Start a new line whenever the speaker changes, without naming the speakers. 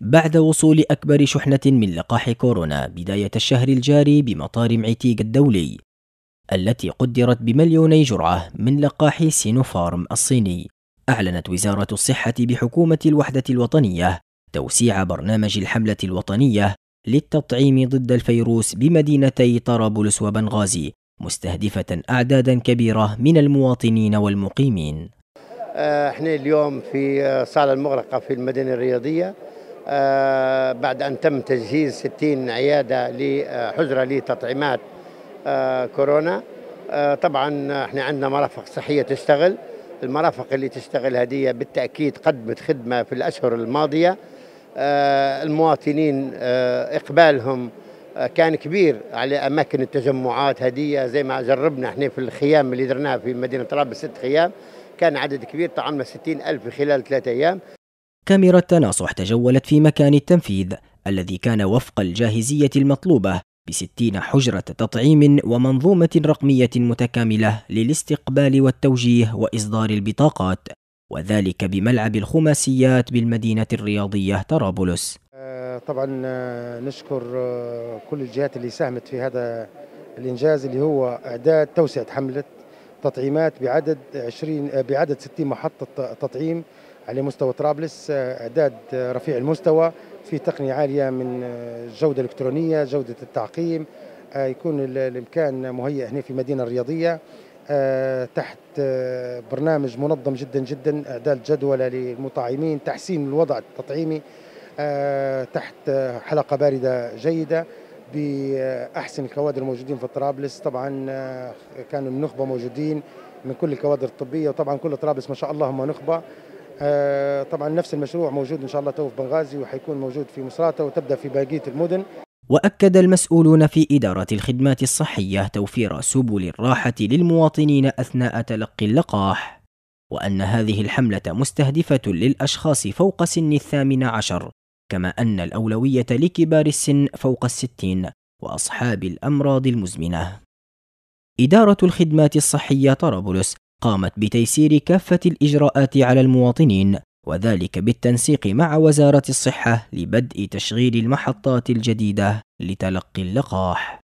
بعد وصول أكبر شحنة من لقاح كورونا بداية الشهر الجاري بمطار معتيق الدولي التي قدرت بمليوني جرعة من لقاح سينوفارم الصيني أعلنت وزارة الصحة بحكومة الوحدة الوطنية توسيع برنامج الحملة الوطنية للتطعيم ضد الفيروس بمدينتي طرابلس وبنغازي مستهدفة أعدادا كبيرة من المواطنين والمقيمين
آه، احنا اليوم في آه، صالة المغرقة في المدينة الرياضية آه، بعد أن تم تجهيز 60 عيادة لحجرة آه، لتطعيمات آه، كورونا طبعا احنا عندنا مرافق صحية تشتغل المرافق اللي تشتغل هدية بالتأكيد قدمت خدمة في الأشهر الماضية المواطنين إقبالهم كان كبير على أماكن التجمعات هدية زي ما جربنا احنا في الخيام اللي درناها في مدينة طرابلس ست خيام كان عدد كبير طعمنا 60 ألف خلال ثلاثة أيام
كاميرا التناصح تجولت في مكان التنفيذ الذي كان وفق الجاهزية المطلوبة بستين حجرة تطعيم ومنظومة رقمية متكاملة للاستقبال والتوجيه وإصدار البطاقات وذلك بملعب الخماسيات بالمدينة الرياضية طرابلس
آه، طبعا آه، نشكر آه، كل الجهات اللي ساهمت في هذا الإنجاز اللي هو إعداد توسعة حملة تطعيمات بعدد 20 بعدد 60 محطة تطعيم على مستوى طرابلس اعداد رفيع المستوى في تقنيه عاليه من الجوده الالكترونيه جوده التعقيم آه، يكون الامكان مهيئ هنا في المدينه الرياضيه آه، تحت آه، برنامج منظم جدا جدا اعداد جدوله للمطاعمين تحسين الوضع التطعيمي تحت حلقه بارده جيده باحسن الكوادر الموجودين في طرابلس طبعا كانوا النخبه موجودين من كل الكوادر الطبيه وطبعا كل طرابلس ما شاء الله هم نخبه آه، طبعا نفس المشروع موجود إن شاء الله تو في بنغازي وحيكون موجود في مصراتة وتبدأ في باقية المدن
واكد المسؤولون في اداره الخدمات الصحيه توفير سبل الراحه للمواطنين اثناء تلقي اللقاح وان هذه الحمله مستهدفه للاشخاص فوق سن الثامن عشر كما ان الاولويه لكبار السن فوق الستين واصحاب الامراض المزمنه اداره الخدمات الصحيه طرابلس قامت بتيسير كافة الإجراءات على المواطنين وذلك بالتنسيق مع وزارة الصحة لبدء تشغيل المحطات الجديدة لتلقي اللقاح